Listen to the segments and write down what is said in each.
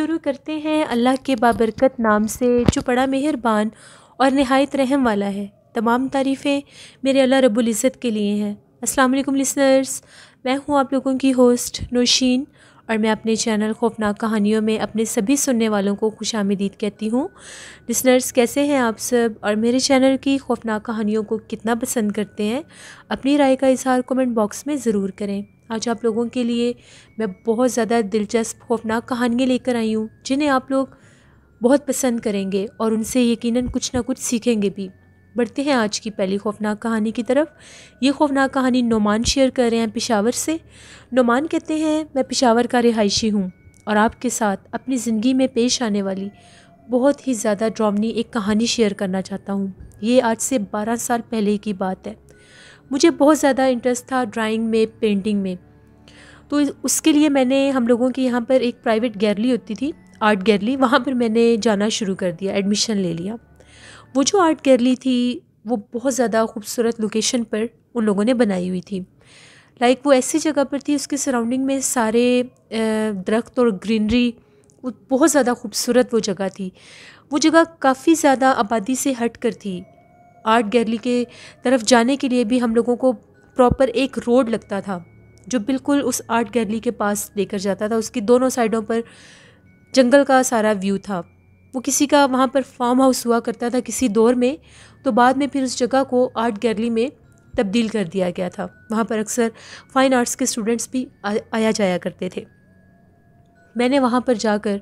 शुरू करते हैं अल्लाह के बाबरकत नाम से जो बड़ा मेहरबान और नहायत रहम वाला है तमाम तारीफ़ें मेरे अल्लाह रब्बुल इज़्ज़त के लिए हैं अस्सलाम वालेकुम लिसनर्स मैं हूँ आप लोगों की होस्ट नौशीन और मैं अपने चैनल खौफनाक कहानियों में अपने सभी सुनने वालों को खुश आमदीद कहती हूँ लिसनर्स कैसे हैं आप सब और मेरे चैनल की खौफनाक कहानियों को कितना पसंद करते हैं अपनी राय का इजहार कमेंट बॉक्स में ज़रूर करें आज आप लोगों के लिए मैं बहुत ज़्यादा दिलचस्प खौफनाक कहानियाँ लेकर आई हूँ जिन्हें आप लोग बहुत पसंद करेंगे और उनसे यकीनन कुछ ना कुछ सीखेंगे भी बढ़ते हैं आज की पहली खौफनाक कहानी की तरफ ये खौफनाक कहानी नुमान शेयर कर रहे हैं पिशावर से नुमान कहते हैं मैं पिशावर का रिहायशी हूँ और आपके साथ अपनी ज़िंदगी में पेश आने वाली बहुत ही ज़्यादा ड्रामनी एक कहानी शेयर करना चाहता हूँ ये आज से बारह साल पहले की बात है मुझे बहुत ज़्यादा इंटरेस्ट था ड्राइंग में पेंटिंग में तो उसके लिए मैंने हम लोगों के यहाँ पर एक प्राइवेट गैलरी होती थी आर्ट गैलरी वहाँ पर मैंने जाना शुरू कर दिया एडमिशन ले लिया वो जो आर्ट गैलरी थी वो बहुत ज़्यादा खूबसूरत लोकेशन पर उन लोगों ने बनाई हुई थी लाइक like, वो ऐसी जगह पर थी उसके सराउंडिंग में सारे दरख्त और ग्रीनरी बहुत ज़्यादा खूबसूरत वो जगह थी वो जगह काफ़ी ज़्यादा आबादी से हट कर थी आर्ट गैलरी के तरफ जाने के लिए भी हम लोगों को प्रॉपर एक रोड लगता था जो बिल्कुल उस आर्ट गैलरी के पास लेकर जाता था उसकी दोनों साइडों पर जंगल का सारा व्यू था वो किसी का वहाँ पर फार्म हाउस हुआ करता था किसी दौर में तो बाद में फिर उस जगह को आर्ट गैलरी में तब्दील कर दिया गया था वहाँ पर अक्सर फ़ाइन आर्ट्स के स्टूडेंट्स भी आ, आया जाया करते थे मैंने वहाँ पर जाकर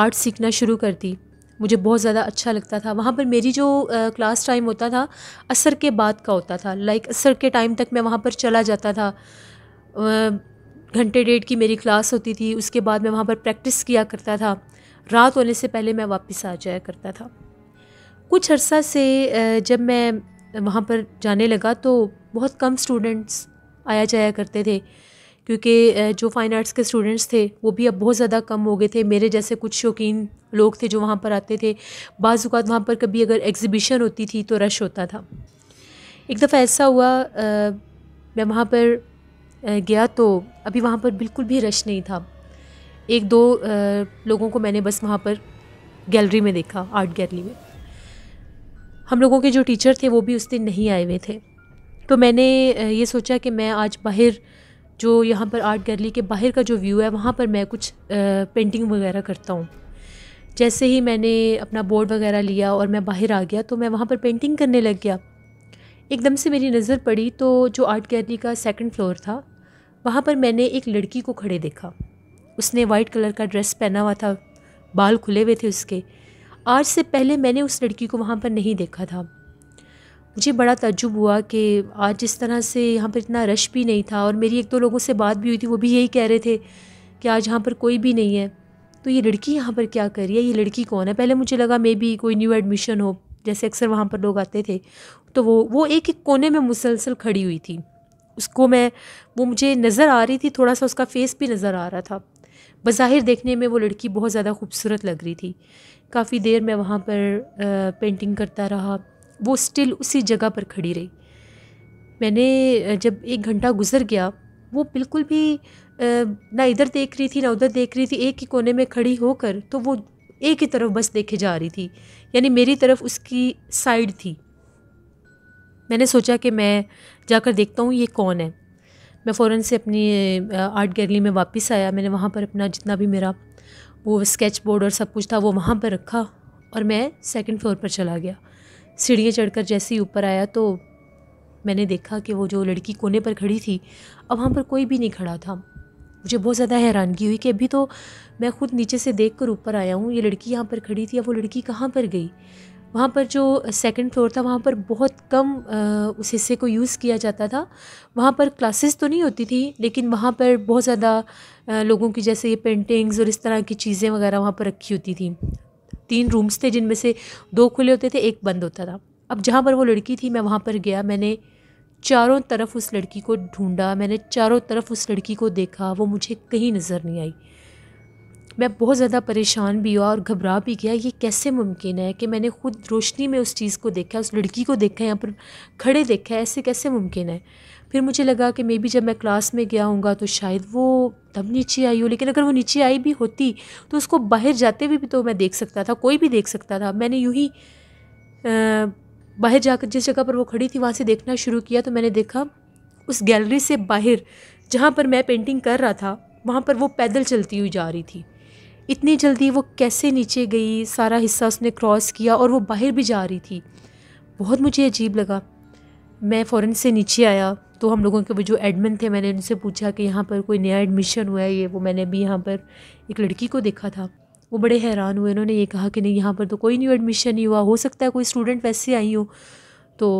आर्ट सीखना शुरू कर दी मुझे बहुत ज़्यादा अच्छा लगता था वहाँ पर मेरी जो क्लास टाइम होता था असर के बाद का होता था लाइक असर के टाइम तक मैं वहाँ पर चला जाता था घंटे डेढ़ की मेरी क्लास होती थी उसके बाद मैं वहाँ पर प्रैक्टिस किया करता था रात होने से पहले मैं वापस आ जाया करता था कुछ अरसा से जब मैं वहाँ पर जाने लगा तो बहुत कम स्टूडेंट्स आया जाया करते थे क्योंकि जो फ़ाइन आर्ट्स के स्टूडेंट्स थे वो भी अब बहुत ज़्यादा कम हो गए थे मेरे जैसे कुछ शौकीन लोग थे जो वहाँ पर आते थे बाज़ात वहाँ पर कभी अगर एग्ज़िबिशन होती थी तो रश होता था एक दफ़ा ऐसा हुआ आ, मैं वहाँ पर गया तो अभी वहाँ पर बिल्कुल भी रश नहीं था एक दो आ, लोगों को मैंने बस वहाँ पर गैलरी में देखा आर्ट गैलरी में हम लोगों के जो टीचर थे वो भी उस दिन नहीं आए हुए थे तो मैंने ये सोचा कि मैं आज बाहर जो यहाँ पर आर्ट गैलरी के बाहर का जो व्यू है वहाँ पर मैं कुछ पेंटिंग वगैरह करता हूँ जैसे ही मैंने अपना बोर्ड वगैरह लिया और मैं बाहर आ गया तो मैं वहाँ पर पेंटिंग करने लग गया एकदम से मेरी नज़र पड़ी तो जो आर्ट गैलरी का सेकंड फ्लोर था वहाँ पर मैंने एक लड़की को खड़े देखा उसने वाइट कलर का ड्रेस पहना हुआ था बाल खुले हुए थे उसके आज से पहले मैंने उस लड़की को वहाँ पर नहीं देखा था मुझे बड़ा तजुब हुआ कि आज इस तरह से यहाँ पर इतना रश भी नहीं था और मेरी एक दो लोगों से बात भी हुई थी वो भी यही कह रहे थे कि आज यहाँ पर कोई भी नहीं है तो ये लड़की यहाँ पर क्या कर रही है ये लड़की कौन है पहले मुझे लगा मे बी कोई न्यू एडमिशन हो जैसे अक्सर वहाँ पर लोग आते थे तो वो वो एक एक कोने में मुसलसल खड़ी हुई थी उसको मैं वो मुझे नज़र आ रही थी थोड़ा सा उसका फेस भी नज़र आ रहा था बज़ाहिर देखने में वो लड़की बहुत ज़्यादा खूबसूरत लग रही थी काफ़ी देर मैं वहाँ पर आ, पेंटिंग करता रहा वो स्टिल उसी जगह पर खड़ी रही मैंने जब एक घंटा गुजर गया वो बिल्कुल भी ना इधर देख रही थी ना उधर देख रही थी एक ही कोने में खड़ी होकर तो वो एक ही तरफ बस देखे जा रही थी यानी मेरी तरफ उसकी साइड थी मैंने सोचा कि मैं जाकर देखता हूँ ये कौन है मैं फ़ौर से अपनी आर्ट गैलरी में वापस आया मैंने वहाँ पर अपना जितना भी मेरा वो स्केच बोर्ड और सब कुछ था वो वहाँ पर रखा और मैं सेकंड फ्लोर पर चला गया सीढ़ियाँ चढ़कर जैसे ही ऊपर आया तो मैंने देखा कि वो जो लड़की कोने पर खड़ी थी अब वहाँ पर कोई भी नहीं खड़ा था मुझे बहुत ज़्यादा हैरानगी हुई कि अभी तो मैं खुद नीचे से देख कर ऊपर आया हूँ ये लड़की यहाँ पर खड़ी थी अब वो लड़की कहाँ पर गई वहाँ पर जो सेकंड फ्लोर था वहाँ पर बहुत कम उस हिस्से को यूज़ किया जाता था वहाँ पर क्लासेस तो नहीं होती थी लेकिन वहाँ पर बहुत ज़्यादा लोगों की जैसे ये पेंटिंग्स और इस तरह की चीज़ें वगैरह वहाँ पर रखी होती थी तीन रूम्स थे जिनमें से दो खुले होते थे एक बंद होता था अब जहाँ पर वो लड़की थी मैं वहाँ पर गया मैंने चारों तरफ उस लड़की को ढूंढा मैंने चारों तरफ उस लड़की को देखा वो मुझे कहीं नज़र नहीं आई मैं बहुत ज़्यादा परेशान भी हुआ और घबरा भी गया ये कैसे मुमकिन है कि मैंने खुद रोशनी में उस चीज़ को देखा उस लड़की को देखा यहाँ पर खड़े देखा है ऐसे कैसे मुमकिन है फिर मुझे लगा कि मे बी जब मैं क्लास में गया हूँगा तो शायद वो तब नीचे आई हो लेकिन अगर वो नीचे आई भी होती तो उसको बाहर जाते हुए भी तो मैं देख सकता था कोई भी देख सकता था मैंने यूँ ही बाहर जाकर जिस जगह पर वो खड़ी थी वहाँ से देखना शुरू किया तो मैंने देखा उस गैलरी से बाहर जहाँ पर मैं पेंटिंग कर रहा था वहाँ पर वो पैदल चलती हुई जा रही थी इतनी जल्दी वो कैसे नीचे गई सारा हिस्सा उसने क्रॉस किया और वो बाहर भी जा रही थी बहुत मुझे अजीब लगा मैं फ़ौरन से नीचे आया तो हम लोगों के वो जो एडमिन थे मैंने उनसे पूछा कि यहाँ पर कोई नया एडमिशन हुआ है ये वो मैंने अभी यहाँ पर एक लड़की को देखा था वो बड़े हैरान हुए उन्होंने ये कहा कि नहीं यहाँ पर तो कोई न्यू एडमिशन नहीं हुआ हो सकता है कोई स्टूडेंट वैसे आई हो तो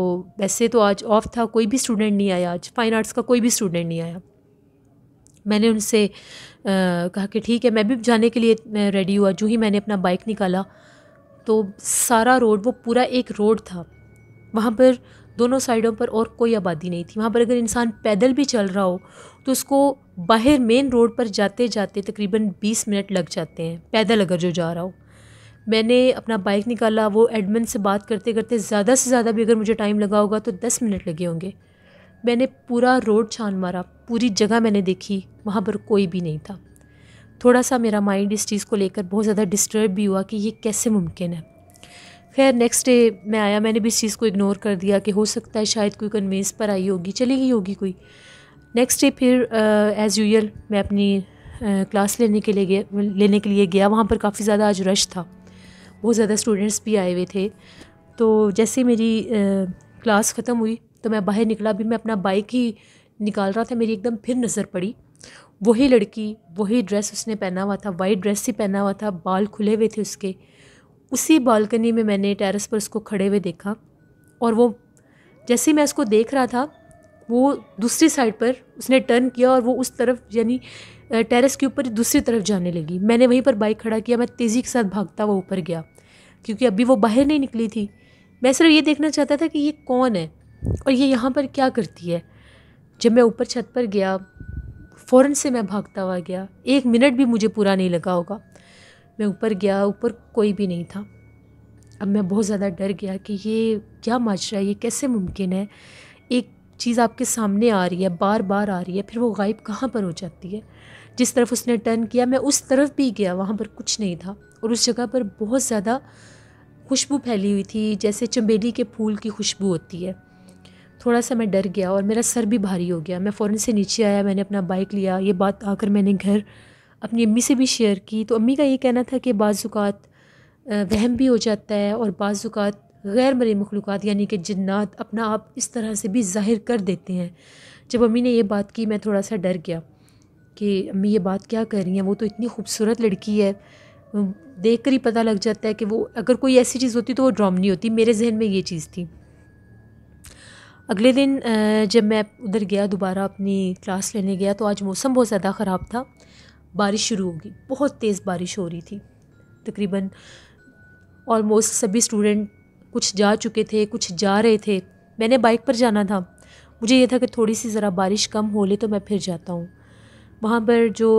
वैसे तो आज ऑफ था कोई भी स्टूडेंट नहीं आया आज फ़ाइन आर्ट्स का कोई भी स्टूडेंट नहीं आया मैंने उनसे आ, कहा कि ठीक है मैं भी जाने के लिए मैं रेडी हुआ जो ही मैंने अपना बाइक निकाला तो सारा रोड वो पूरा एक रोड था वहाँ पर दोनों साइडों पर और कोई आबादी नहीं थी वहाँ पर अगर इंसान पैदल भी चल रहा हो तो उसको बाहर मेन रोड पर जाते जाते तकरीबन बीस मिनट लग जाते हैं पैदल अगर जो जा रहा हो मैंने अपना बाइक निकाला वो एडमिन से बात करते करते ज़्यादा से ज़्यादा भी अगर मुझे टाइम लगा होगा तो दस मिनट लगे होंगे मैंने पूरा रोड छान मारा पूरी जगह मैंने देखी वहाँ पर कोई भी नहीं था थोड़ा सा मेरा माइंड इस चीज़ को लेकर बहुत ज़्यादा डिस्टर्ब भी हुआ कि ये कैसे मुमकिन है खैर नेक्स्ट डे मैं आया मैंने भी इस चीज़ को इग्नोर कर दिया कि हो सकता है शायद कोई कन्वेंस पर आई होगी चली गई होगी कोई नेक्स्ट डे फिर एज़ uh, यूजल मैं अपनी क्लास uh, लेने के लिए गया लेने के लिए गया वहाँ पर काफ़ी ज़्यादा आज रश था बहुत ज़्यादा स्टूडेंट्स भी आए हुए थे तो जैसे मेरी क्लास uh, ख़त्म हुई तो मैं बाहर निकला अभी मैं अपना बाइक ही निकाल रहा था मेरी एकदम फिर नज़र पड़ी वही लड़की वही ड्रेस उसने पहना हुआ था वाइट ड्रेस ही पहना हुआ था बाल खुले हुए थे उसके उसी बालकनी में मैंने टेरेस पर उसको खड़े हुए देखा और वो जैसे मैं उसको देख रहा था वो दूसरी साइड पर उसने टर्न किया और वो उस तरफ यानी टेरेस के ऊपर दूसरी तरफ जाने लगी मैंने वहीं पर बाइक खड़ा किया मैं तेज़ी के साथ भागता हुआ ऊपर गया क्योंकि अभी वो बाहर नहीं निकली थी मैं सिर्फ ये देखना चाहता था कि ये कौन है और ये यहाँ पर क्या करती है जब मैं ऊपर छत पर गया फ़ौर से मैं भागता हुआ गया एक मिनट भी मुझे पूरा नहीं लगा होगा मैं ऊपर गया ऊपर कोई भी नहीं था अब मैं बहुत ज़्यादा डर गया कि ये क्या माजरा है ये कैसे मुमकिन है एक चीज़ आपके सामने आ रही है बार बार आ रही है फिर वो गायब कहाँ पर हो जाती है जिस तरफ उसने टर्न किया मैं उस तरफ भी गया वहाँ पर कुछ नहीं था और उस जगह पर बहुत ज़्यादा खुशबू फैली हुई थी जैसे चमेली के फूल की खुशबू होती है थोड़ा सा मैं डर गया और मेरा सर भी भारी हो गया मैं फ़ौरन से नीचे आया मैंने अपना बाइक लिया ये बात आकर मैंने घर अपनी अम्मी से भी शेयर की तो अम्मी का ये कहना था कि बाज़ात वहम भी हो जाता है और बाज़ात गैर मरे मखलूक यानी कि जन्नात अपना आप इस तरह से भी ज़ाहिर कर देते हैं जब अम्मी ने ये बात की मैं थोड़ा सा डर गया कि अम्मी ये बात क्या कर रही हैं वो तो इतनी खूबसूरत लड़की है देख कर ही पता लग जाता है कि वो अगर कोई ऐसी चीज़ होती तो वो ड्राम नहीं होती मेरे जहन में ये चीज़ थी अगले दिन जब मैं उधर गया दोबारा अपनी क्लास लेने गया तो आज मौसम बहुत ज़्यादा ख़राब था बारिश शुरू होगी बहुत तेज़ बारिश हो रही थी तकरीबन ऑलमोस्ट सभी स्टूडेंट कुछ जा चुके थे कुछ जा रहे थे मैंने बाइक पर जाना था मुझे ये था कि थोड़ी सी ज़रा बारिश कम हो ले तो मैं फिर जाता हूँ वहाँ पर जो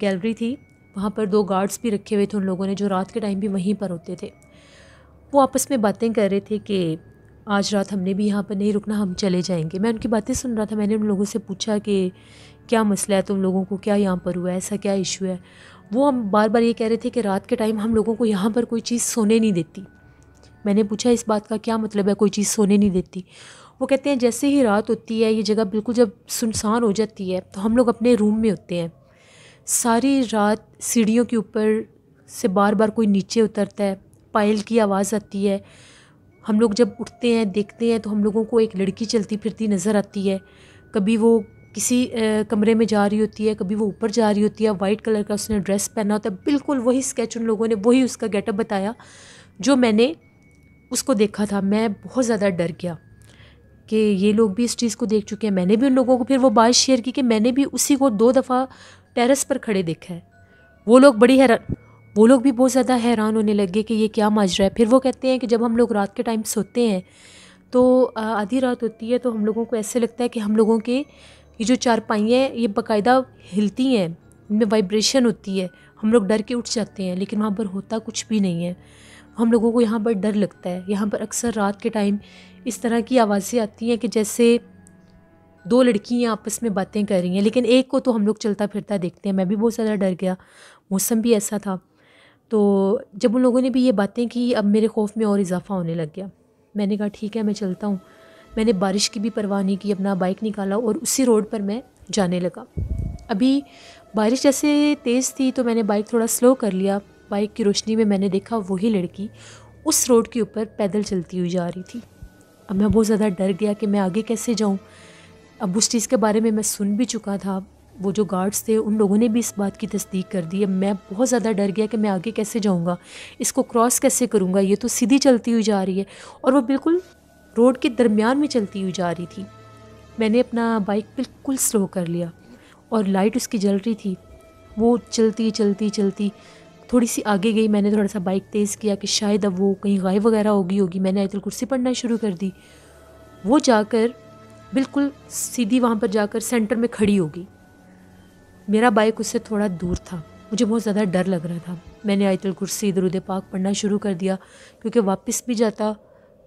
गैलरी थी वहाँ पर दो गार्ड्स भी रखे हुए थे उन लोगों ने जो रात के टाइम भी वहीं पर होते थे वो आपस में बातें कर रहे थे कि आज रात हमने भी यहाँ पर नहीं रुकना हम चले जाएंगे मैं उनकी बातें सुन रहा था मैंने उन लोगों से पूछा कि क्या मसला है तुम लोगों को क्या यहाँ पर हुआ है ऐसा क्या इशू है वो हम बार बार ये कह रहे थे कि रात के टाइम हम लोगों को यहाँ पर कोई चीज़ सोने नहीं देती मैंने पूछा इस बात का क्या मतलब है कोई चीज़ सोने नहीं देती वो कहते हैं जैसे ही रात होती है ये जगह बिल्कुल जब सुनसान हो जाती है तो हम लोग अपने रूम में होते हैं सारी रात सीढ़ियों के ऊपर से बार बार कोई नीचे उतरता है पायल की आवाज़ आती है हम लोग जब उठते हैं देखते हैं तो हम लोगों को एक लड़की चलती फिरती नज़र आती है कभी वो किसी कमरे में जा रही होती है कभी वो ऊपर जा रही होती है वाइट कलर का उसने ड्रेस पहना होता है बिल्कुल वही स्केच उन लोगों ने वही उसका गेटअप बताया जो मैंने उसको देखा था मैं बहुत ज़्यादा डर गया कि ये लोग भी इस चीज़ को देख चुके हैं मैंने भी उन लोगों को फिर वो बात शेयर की कि मैंने भी उसी को दो दफ़ा टेरेस पर खड़े देखा है वो लोग बड़ी हैरान वो लोग भी बहुत ज़्यादा हैरान होने लगे कि ये क्या माजरा है फिर वो कहते हैं कि जब हम लोग रात के टाइम सोते हैं तो आधी रात होती है तो हम लोगों को ऐसे लगता है कि हम लोगों के ये जो चारपाइयाँ हैं ये बाकायदा हिलती हैं इनमें वाइब्रेशन होती है हम लोग डर के उठ जाते हैं लेकिन वहाँ पर होता कुछ भी नहीं है हम लोगों को यहाँ पर डर लगता है यहाँ पर अक्सर रात के टाइम इस तरह की आवाज़ें आती हैं कि जैसे दो लड़कियाँ आपस में बातें कर रही हैं लेकिन एक को तो हम लोग चलता फिरता देखते हैं मैं भी बहुत ज़्यादा डर गया मौसम भी ऐसा था तो जब उन लोगों ने भी ये बातें की अब मेरे खौफ में और इजाफ़ा होने लग गया मैंने कहा ठीक है मैं चलता हूँ मैंने बारिश की भी परवाह नहीं की अपना बाइक निकाला और उसी रोड पर मैं जाने लगा अभी बारिश जैसे तेज़ थी तो मैंने बाइक थोड़ा स्लो कर लिया बाइक की रोशनी में मैंने देखा वही लड़की उस रोड के ऊपर पैदल चलती हुई जा रही थी अब मैं बहुत ज़्यादा डर गया कि मैं आगे कैसे जाऊँ अब उस चीज़ के बारे में मैं सुन भी चुका था वो जो गार्ड्स थे उन लोगों ने भी इस बात की तस्दीक कर दी अब मैं बहुत ज़्यादा डर गया कि मैं आगे कैसे जाऊँगा इसको क्रॉस कैसे करूँगा ये तो सीधी चलती हुई जा रही है और वो बिल्कुल रोड के दरमियान में चलती हुई जा रही थी मैंने अपना बाइक बिल्कुल स्लो कर लिया और लाइट उसकी जल रही थी वो चलती चलती चलती थोड़ी सी आगे गई मैंने थोड़ा सा बाइक तेज़ किया कि शायद अब वो कहीं गायब वगैरह होगी होगी मैंने आयतल कुर्सी पढ़ना शुरू कर दी वो जाकर बिल्कुल सीधी वहाँ पर जाकर सेंटर में खड़ी होगी मेरा बाइक उससे थोड़ा दूर था मुझे बहुत ज़्यादा डर लग रहा था मैंने आयतल कुर्सी इधर उधर पाक पढ़ना शुरू कर दिया क्योंकि वापस भी जाता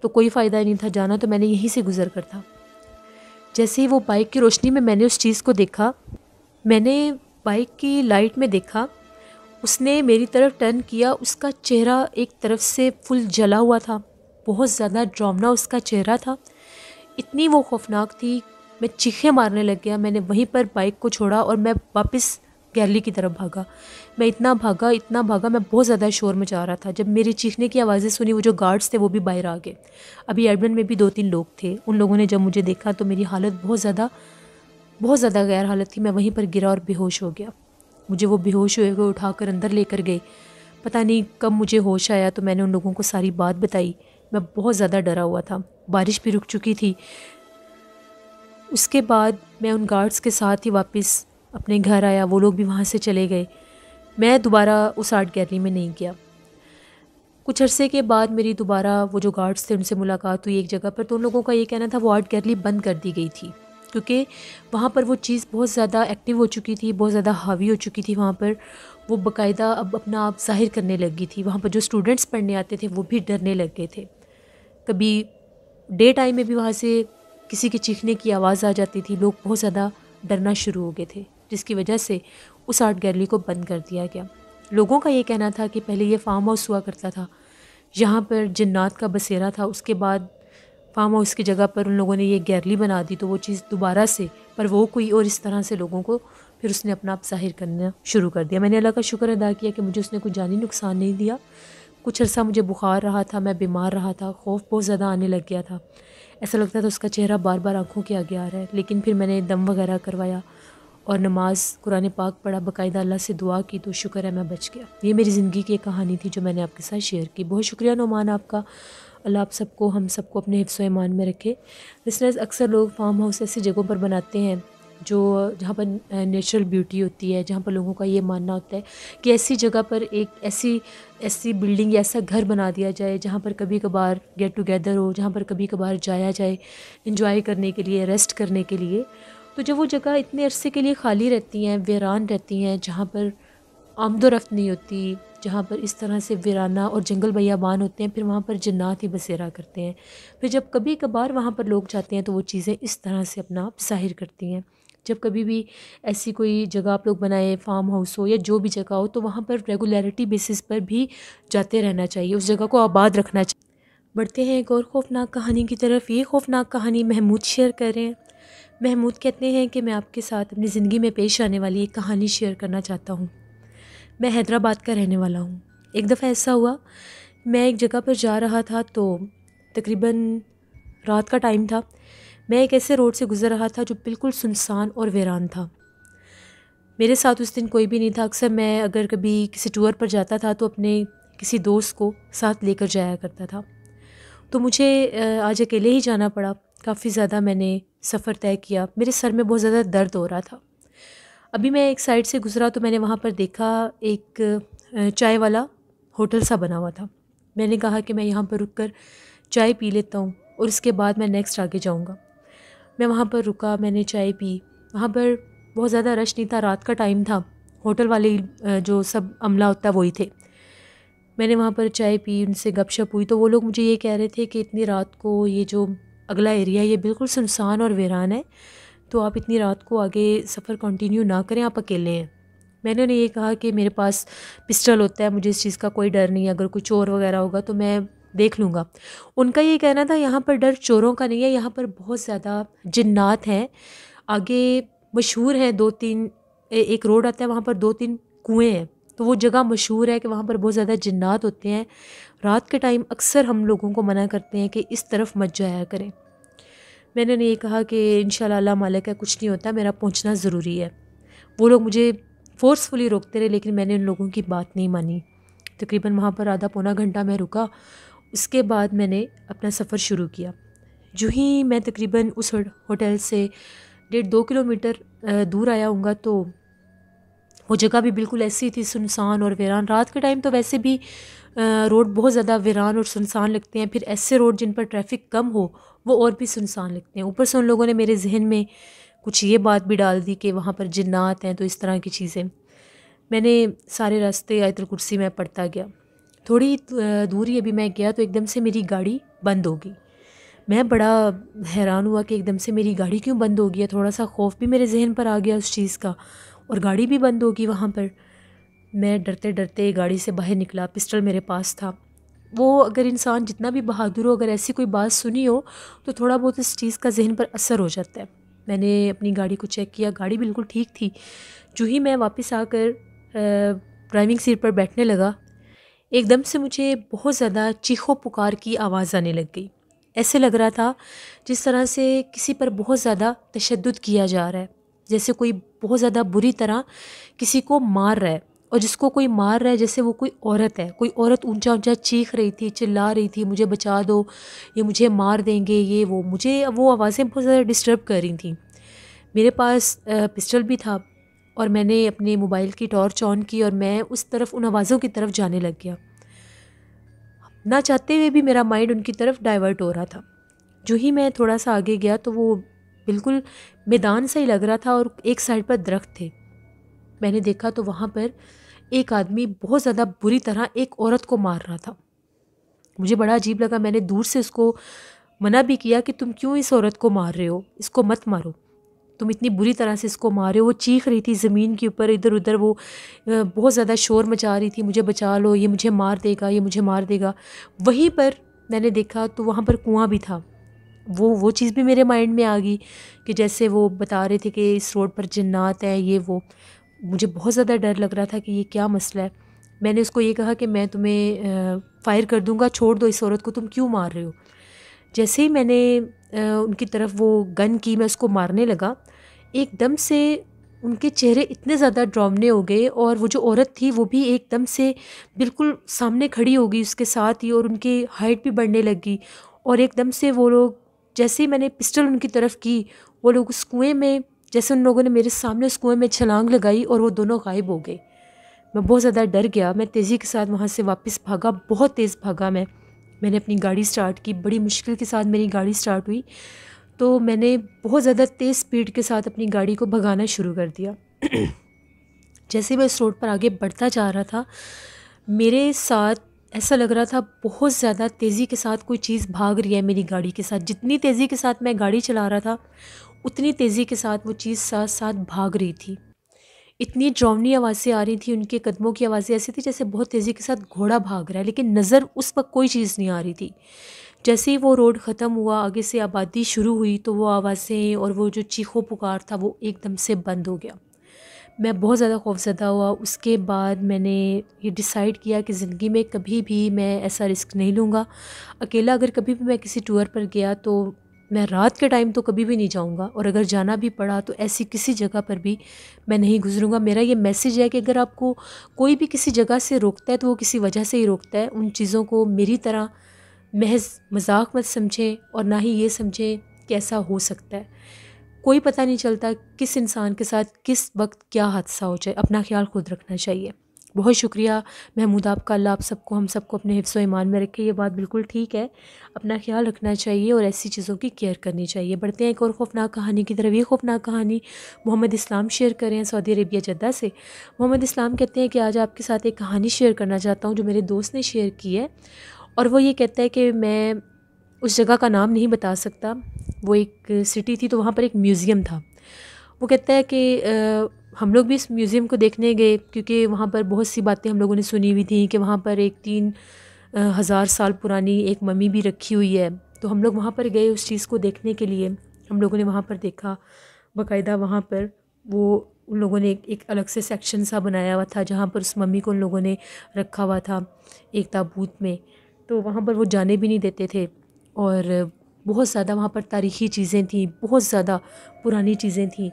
तो कोई फ़ायदा नहीं था जाना तो मैंने यहीं से गुज़र कर था जैसे ही वो बाइक की रोशनी में मैंने उस चीज़ को देखा मैंने बाइक की लाइट में देखा उसने मेरी तरफ टर्न किया उसका चेहरा एक तरफ से फुल जला हुआ था बहुत ज़्यादा ड्रामना उसका चेहरा था इतनी वो खौफनाक थी मैं चीखे मारने लग गया मैंने वहीं पर बाइक को छोड़ा और मैं वापस गैली की तरफ भागा मैं इतना भागा इतना भागा मैं बहुत ज़्यादा शोर में जा रहा था जब मेरी चीखने की आवाज़ें सुनी वो जो गार्ड्स थे वो भी बाहर आ गए अभी एडमिन में भी दो तीन लोग थे उन लोगों ने जब मुझे देखा तो मेरी हालत बहुत ज़्यादा बहुत ज़्यादा गैर हालत थी मैं वहीं पर गिरा और बेहोश हो गया मुझे वो बेहोश हुए हुए उठा कर अंदर लेकर गए पता नहीं कब मुझे होश आया तो मैंने उन लोगों को सारी बात बताई मैं बहुत ज़्यादा डरा हुआ था बारिश भी रुक चुकी थी उसके बाद मैं उन गार्ड्स के साथ ही वापस अपने घर आया वो लोग भी वहाँ से चले गए मैं दोबारा उस आर्ट गैलरी में नहीं गया कुछ अरसे के बाद मेरी दोबारा वो जो गार्ड्स थे उनसे मुलाकात हुई एक जगह पर तो उन लोगों का ये कहना था वो आर्ट गैलरी बंद कर दी गई थी क्योंकि वहाँ पर वो चीज़ बहुत ज़्यादा एक्टिव हो चुकी थी बहुत ज़्यादा हावी हो चुकी थी वहाँ पर वो बकायदा अब अपना आप जाहिर करने लगी थी वहाँ पर जो स्टूडेंट्स पढ़ने आते थे वो भी डरने लग गए थे कभी डे टाइम में भी वहाँ से किसी के चीखने की आवाज़ आ जाती थी लोग बहुत ज़्यादा डरना शुरू हो गए थे जिसकी वजह से उस आर्ट गैलरी को बंद कर दिया गया लोगों का ये कहना था कि पहले ये फार्म हाउस हुआ करता था यहाँ पर जन्नात का बसेरा था उसके बाद फार्म हाउस की जगह पर उन लोगों ने ये गैरली बना दी तो वो चीज़ दोबारा से पर वो कोई और इस तरह से लोगों को फिर उसने अपना आप जाहिर करना शुरू कर दिया मैंने अल्लाह का शुक्र अदा किया कि मुझे उसने कोई जानी नुकसान नहीं दिया कुछ अरसा मुझे बुखार रहा था मैं बीमार रहा था खौफ बहुत ज़्यादा आने लग गया था ऐसा लगता था उसका चेहरा बार बार आंखों के आगे आ रहा है लेकिन फिर मैंने दम वगैरह करवाया और नमाज कुरान पाक पढ़ा बाकायदा अल्लाह से दुआ की तो शुक्र है मैं बच गया ये मेरी ज़िंदगी की एक कहानी थी जो मैंने आपके साथ शेयर की बहुत शुक्रिया नुमान आपका अल्लाह आप सबको हम सबको अपने हिफ्स ईमान में रखे लिसनर्स अक्सर लोग फार्म हाउस ऐसी जगहों पर बनाते हैं जो जहाँ पर नेचुरल ब्यूटी होती है जहाँ पर लोगों का ये मानना होता है कि ऐसी जगह पर एक ऐसी ऐसी बिल्डिंग या ऐसा घर बना दिया जाए जहाँ पर कभी कभार गेट टुगेदर हो जहाँ पर कभी कभार जाया जाए इंजॉय करने के लिए रेस्ट करने के लिए तो जब वो जगह इतने अरसे के लिए खाली रहती हैं वीरान रहती हैं जहाँ पर आमदोरफ्त नहीं होती जहाँ पर इस तरह से वीराना और जंगल बयाबान होते हैं फिर वहाँ पर जन्नात ही बसेरा करते हैं फिर जब कभी कभार वहाँ पर लोग जाते हैं तो वो चीज़ें इस तरह से अपना आप जाहिर करती हैं जब कभी भी ऐसी कोई जगह आप लोग बनाए फार्म हाउस हो या जो भी जगह हो तो वहाँ पर रेगुलरिटी बेसिस पर भी जाते रहना चाहिए उस जगह को आबाद रखना चाहिए बढ़ते हैं एक और खौफनाक कहानी की तरफ ये खौफनाक कहानी महमूद शेयर कर रहे हैं महमूद कहते हैं कि मैं आपके साथ अपनी ज़िंदगी में पेश आने वाली एक कहानी शेयर करना चाहता हूँ मैं हैदराबाद का रहने वाला हूँ एक दफ़ा ऐसा हुआ मैं एक जगह पर जा रहा था तो तकरीबन रात का टाइम था मैं एक ऐसे रोड से गुज़र रहा था जो बिल्कुल सुनसान और वीरान था मेरे साथ उस दिन कोई भी नहीं था अक्सर मैं अगर कभी किसी टूर पर जाता था तो अपने किसी दोस्त को साथ लेकर जाया करता था तो मुझे आज अकेले ही जाना पड़ा काफ़ी ज़्यादा मैंने सफ़र तय किया मेरे सर में बहुत ज़्यादा दर्द हो रहा था अभी मैं एक साइड से गुज़रा तो मैंने वहाँ पर देखा एक चाय वाला होटल सा बना हुआ था मैंने कहा कि मैं यहाँ पर रुक कर चाय पी लेता हूँ और इसके बाद मैं नेक्स्ट आगे जाऊँगा मैं वहाँ पर रुका मैंने चाय पी वहाँ पर बहुत ज़्यादा रश नहीं था रात का टाइम था होटल वाले जो सब अमला होता वही थे मैंने वहाँ पर चाय पी उनसे गपशप हुई तो वो लोग मुझे ये कह रहे थे कि इतनी रात को ये जो अगला एरिया ये बिल्कुल सुनसान और वीरान है तो आप इतनी रात को आगे सफ़र कंटिन्यू ना करें आप अकेले हैं मैंने उन्हें ये कहा कि मेरे पास पिस्टल होता है मुझे इस चीज़ का कोई डर नहीं है अगर कोई चोर वगैरह होगा तो मैं देख लूँगा उनका ये कहना था यहाँ पर डर चोरों का नहीं है यहाँ पर बहुत ज़्यादा जिन्नात हैं आगे मशहूर हैं दो तीन एक रोड आता है वहाँ पर दो तीन कुएँ हैं तो वो जगह मशहूर है कि वहाँ पर बहुत ज़्यादा जिन्नात होते हैं रात के टाइम अक्सर हम लोगों को मना करते हैं कि इस तरफ मत जाया करें मैंने उन्हें ये कहा कि इन अल्लाह मालिक है कुछ नहीं होता मेरा पहुँचना ज़रूरी है वो लोग मुझे फ़ोर्सफुली रोकते रहे लेकिन मैंने उन लोगों की बात नहीं मानी तकरीबन वहाँ पर आधा पौना घंटा मैं रुका उसके बाद मैंने अपना सफ़र शुरू किया जो ही मैं तकरीबन उस होटल से डेढ़ दो किलोमीटर दूर आया हूँ तो वो जगह भी बिल्कुल ऐसी थी सुनसान और वीरान रात के टाइम तो वैसे भी रोड बहुत ज़्यादा वीरान और सुनसान लगते हैं फिर ऐसे रोड जिन पर ट्रैफिक कम हो वो और भी सुनसान लगते हैं ऊपर से उन लोगों ने मेरे जहन में कुछ ये बात भी डाल दी कि वहाँ पर जिन्नात हैं तो इस तरह की चीज़ें मैंने सारे रास्ते आयतल कुर्सी में पढ़ता गया थोड़ी दूरी अभी मैं गया तो एकदम से मेरी गाड़ी बंद होगी मैं बड़ा हैरान हुआ कि एकदम से मेरी गाड़ी क्यों बंद हो गई थोड़ा सा खौफ भी मेरे जहन पर आ गया उस चीज़ का और गाड़ी भी बंद होगी वहाँ पर मैं डरते डरते गाड़ी से बाहर निकला पिस्टल मेरे पास था वो अगर इंसान जितना भी बहादुर हो अगर ऐसी कोई बात सुनी हो तो थोड़ा बहुत इस चीज़ का जहन पर असर हो जाता है मैंने अपनी गाड़ी को चेक किया गाड़ी बिल्कुल ठीक थी जो ही मैं वापस आकर ड्राइविंग सीट पर बैठने लगा एकदम से मुझे बहुत ज़्यादा चीखों पुकार की आवाज़ आने लग गई ऐसे लग रहा था जिस तरह से किसी पर बहुत ज़्यादा तशद किया जा रहा है जैसे कोई बहुत ज़्यादा बुरी तरह किसी को मार रहा है और जिसको कोई मार रहा है जैसे वो कोई औरत है कोई औरत ऊंचा ऊंचा चीख रही थी चिल्ला रही थी मुझे बचा दो ये मुझे मार देंगे ये वो मुझे वो आवाज़ें बहुत ज़्यादा डिस्टर्ब कर रही थी मेरे पास पिस्टल भी था और मैंने अपने मोबाइल की टॉर्च ऑन की और मैं उस तरफ उन आवाज़ों की तरफ जाने लग गया ना चाहते हुए भी मेरा माइंड उनकी तरफ डाइवर्ट हो रहा था जो ही मैं थोड़ा सा आगे गया तो वो बिल्कुल मैदान सा ही लग रहा था और एक साइड पर दरख्त थे मैंने देखा तो वहाँ पर एक आदमी बहुत ज़्यादा बुरी तरह एक औरत को मार रहा था मुझे बड़ा अजीब लगा मैंने दूर से उसको मना भी किया कि तुम क्यों इस औरत को मार रहे हो इसको मत मारो तुम इतनी बुरी तरह से इसको मार रहे हो वो चीख रही थी ज़मीन के ऊपर इधर उधर वो बहुत ज़्यादा शोर मचा रही थी मुझे बचा लो ये मुझे मार देगा ये मुझे मार देगा वहीं पर मैंने देखा तो वहाँ पर कुआं भी था वो वो चीज़ भी मेरे माइंड में आ गई कि जैसे वो बता रहे थे कि इस रोड पर जन्नात है ये वो मुझे बहुत ज़्यादा डर लग रहा था कि ये क्या मसला है मैंने उसको ये कहा कि मैं तुम्हें फ़ायर कर दूंगा छोड़ दो इस औरत को तुम क्यों मार रहे हो जैसे ही मैंने उनकी तरफ वो गन की मैं उसको मारने लगा एकदम से उनके चेहरे इतने ज़्यादा ड्रामने हो गए और वो जो औरत थी वो भी एकदम से बिल्कुल सामने खड़ी हो गई उसके साथ ही और उनकी हाइट भी बढ़ने लगी और एकदम से वो लोग जैसे ही मैंने पिस्टल उनकी तरफ की वो लोग उस कुएँ में जैसे उन लोगों ने मेरे सामने उस कुएँ में छलांग लगाई और वो दोनों गायब हो गए मैं बहुत ज़्यादा डर गया मैं तेज़ी के साथ वहाँ से वापस भागा बहुत तेज़ भागा मैं मैंने अपनी गाड़ी स्टार्ट की बड़ी मुश्किल के साथ मेरी गाड़ी स्टार्ट हुई तो मैंने बहुत ज़्यादा तेज़ स्पीड के साथ अपनी गाड़ी को भगाना शुरू कर दिया जैसे मैं उस रोड पर आगे बढ़ता जा रहा था मेरे साथ ऐसा लग रहा था बहुत ज़्यादा तेज़ी के साथ कोई चीज़ भाग रही है मेरी गाड़ी के साथ जितनी तेज़ी के साथ मैं गाड़ी चला रहा था उतनी तेज़ी के साथ वो चीज़ साथ साथ भाग रही थी इतनी ड्रोवनी आवाज़ें आ रही थी उनके कदमों की आवाज़ें ऐसी थी जैसे बहुत तेज़ी के साथ घोड़ा भाग रहा है लेकिन नज़र उस वक्त कोई चीज़ नहीं आ रही थी जैसे ही वो रोड ख़त्म हुआ आगे से आबादी शुरू हुई तो वो आवाज़ें और वो जो चीखों पुकार था वो एकदम से बंद हो गया मैं बहुत ज़्यादा खौफजदा हुआ उसके बाद मैंने ये डिसाइड किया कि ज़िंदगी में कभी भी मैं ऐसा रिस्क नहीं लूँगा अकेला अगर कभी भी मैं किसी टूर पर गया तो मैं रात के टाइम तो कभी भी नहीं जाऊँगा और अगर जाना भी पड़ा तो ऐसी किसी जगह पर भी मैं नहीं गुजरूँगा मेरा ये मैसेज है कि अगर आपको कोई भी किसी जगह से रोकता है तो वो किसी वजह से ही रोकता है उन चीज़ों को मेरी तरह महज मजाक मत समझें और ना ही ये समझें कि ऐसा हो सकता है कोई पता नहीं चलता किस इंसान के साथ किस वक्त क्या हादसा हो जाए अपना ख्याल खुद रखना चाहिए बहुत शुक्रिया महमूद आपका अल्लाह आप सबको हम सबको अपने हिफ्स ईमान में रखे ये बात बिल्कुल ठीक है अपना ख्याल रखना चाहिए और ऐसी चीज़ों की केयर करनी चाहिए बढ़ते हैं एक और खौफनाक कहानी की तरफ ये खौफनाक कहानी मोहम्मद इस्लाम शेयर कर रहे हैं सऊदी अरबिया जद्दा से मोहम्मद इस्लाम कहते हैं कि आज आपके साथ एक कहानी शेयर करना चाहता हूँ जो मेरे दोस्त ने शेयर की है और वो ये कहता है कि मैं उस जगह का नाम नहीं बता सकता वो एक सिटी थी तो वहाँ पर एक म्यूज़ियम था वो कहता है कि हम लोग भी इस म्यूज़ियम को देखने गए क्योंकि वहाँ पर बहुत सी बातें हम लोगों ने सुनी हुई थी कि वहाँ पर एक तीन हज़ार साल पुरानी एक ममी भी रखी हुई है तो हम लोग वहाँ पर गए उस चीज़ को देखने के लिए हम लोगों ने वहाँ पर देखा बाकायदा वहाँ पर वो उन लोगों ने एक, एक अलग से सेक्शन सा बनाया हुआ था जहाँ पर उस मम्मी को उन लोगों ने रखा हुआ था एक ताबूत में तो वहाँ पर वो जाने भी नहीं देते थे और बहुत ज़्यादा वहाँ पर तारीख़ी चीज़ें थी बहुत ज़्यादा पुरानी चीज़ें थीं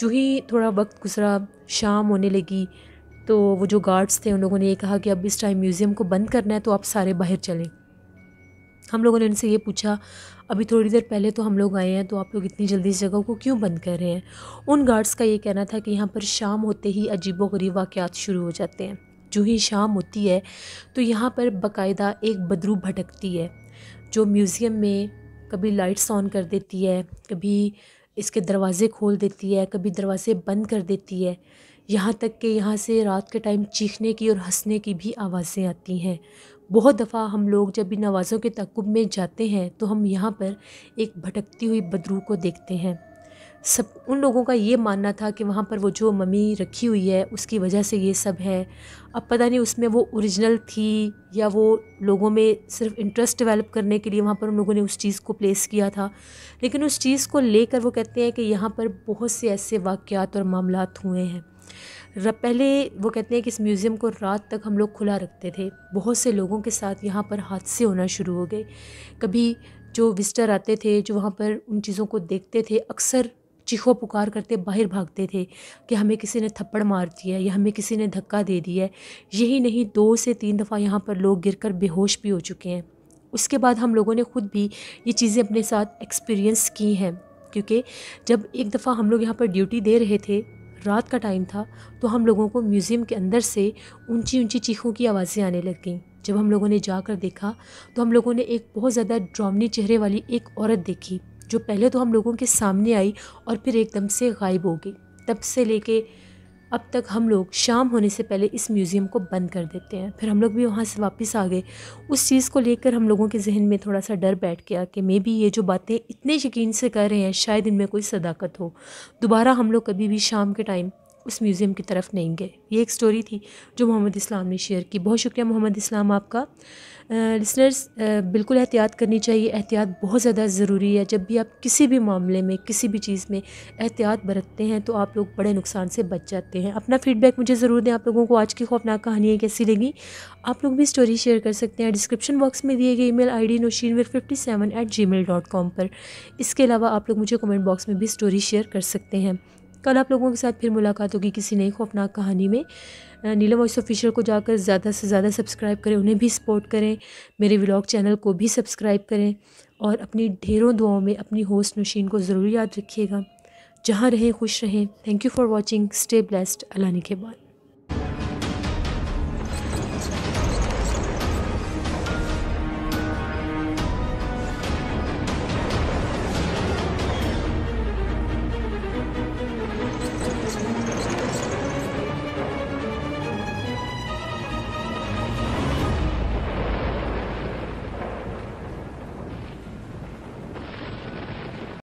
जो ही थोड़ा वक्त गुजरा शाम होने लगी तो वो जो गार्ड्स थे उन लोगों ने ये कहा कि अब इस टाइम म्यूज़ियम को बंद करना है तो आप सारे बाहर चलें हम लोगों ने उनसे ये पूछा अभी थोड़ी देर पहले तो हम लोग आए हैं तो आप लोग इतनी जल्दी इस जगह को क्यों बंद कर रहे हैं उन गार्ड्स का ये कहना था कि यहाँ पर शाम होते ही अजीबो गरीब वाक़ात शुरू हो जाते हैं जो ही शाम होती है तो यहाँ पर बाकायदा एक बदरू भटकती है जो म्यूज़ियम में कभी लाइट्स ऑन कर देती है कभी इसके दरवाज़े खोल देती है कभी दरवाज़े बंद कर देती है यहाँ तक कि यहाँ से रात के टाइम चीखने की और हंसने की भी आवाज़ें आती हैं बहुत दफ़ा हम लोग जब इन नवाज़ों के तकुब में जाते हैं तो हम यहाँ पर एक भटकती हुई बदरू को देखते हैं सब उन लोगों का ये मानना था कि वहाँ पर वो जो मम्मी रखी हुई है उसकी वजह से ये सब है अब पता नहीं उसमें वो ओरिजिनल थी या वो लोगों में सिर्फ इंटरेस्ट डेवलप करने के लिए वहाँ पर उन लोगों ने उस चीज़ को प्लेस किया था लेकिन उस चीज़ को लेकर वो कहते हैं कि यहाँ पर बहुत से ऐसे वाक़ात और मामला हुए हैं पहले वो कहते हैं कि इस म्यूज़ियम को रात तक हम लोग खुला रखते थे बहुत से लोगों के साथ यहाँ पर हादसे होना शुरू हो गए कभी जो विजिटर आते थे जो वहाँ पर उन चीज़ों को देखते थे अक्सर चीखो पुकार करते बाहर भागते थे कि हमें किसी ने थप्पड़ मार दिया या हमें किसी ने धक्का दे दिया है यही नहीं दो से तीन दफ़ा यहाँ पर लोग गिरकर बेहोश भी हो चुके हैं उसके बाद हम लोगों ने खुद भी ये चीज़ें अपने साथ एक्सपीरियंस की हैं क्योंकि जब एक दफ़ा हम लोग यहाँ पर ड्यूटी दे रहे थे रात का टाइम था तो हम लोगों को म्यूज़ियम के अंदर से ऊंची ऊंची चीखों की आवाज़ें आने लग गईं जब हम लोगों ने जाकर देखा तो हम लोगों ने एक बहुत ज़्यादा ड्रामनी चेहरे वाली एक औरत देखी जो पहले तो हम लोगों के सामने आई और फिर एकदम से गायब हो गई तब से लेके अब तक हम लोग शाम होने से पहले इस म्यूज़ियम को बंद कर देते हैं फिर हम लोग भी वहाँ से वापस आ गए उस चीज़ को लेकर हम लोगों के जहन में थोड़ा सा डर बैठ गया कि मे भी ये जो बातें इतने यकीन से कर रहे हैं शायद इनमें कोई सदाकत हो दोबारा हम लोग कभी भी शाम के टाइम उस म्यूज़ियम की तरफ नहीं गए ये एक स्टोरी थी जो मोहम्मद इस्लाम ने शेयर की बहुत शुक्रिया मोहम्मद इस्लाम आपका लिसनर्स बिल्कुल एहतियात करनी चाहिए एहतियात बहुत ज़्यादा ज़रूरी है जब भी आप किसी भी मामले में किसी भी चीज़ में एहतियात बरतते हैं तो आप लोग बड़े नुकसान से बच जाते हैं अपना फीडबैक मुझे ज़रूर दें आप लोगों को आज की खौफनाक कहानियाँ कैसी लगी आप लोग भी स्टोरी शेयर कर सकते हैं डिस्क्रिप्शन बॉक्स में दिए गए ई मेल आई डी नौशीनवर fifty seven eight gmail dot com पर इसके अलावा आप लोग मुझे कमेंट बॉक्स में भी स्टोरी शेयर कर सकते हैं कल आप लोगों के साथ फिर मुलाकात होगी किसी नई खौफनाक कहानी में नीलम वॉइस ऑफिशियल को जाकर ज़्यादा से ज़्यादा सब्सक्राइब करें उन्हें भी सपोर्ट करें मेरे व्लॉग चैनल को भी सब्सक्राइब करें और अपनी ढेरों दुआओं में अपनी होस्ट नशीन को ज़रूर याद रखिएगा जहाँ रहें खुश रहें thank you for watching stay blessed अलानी के बाद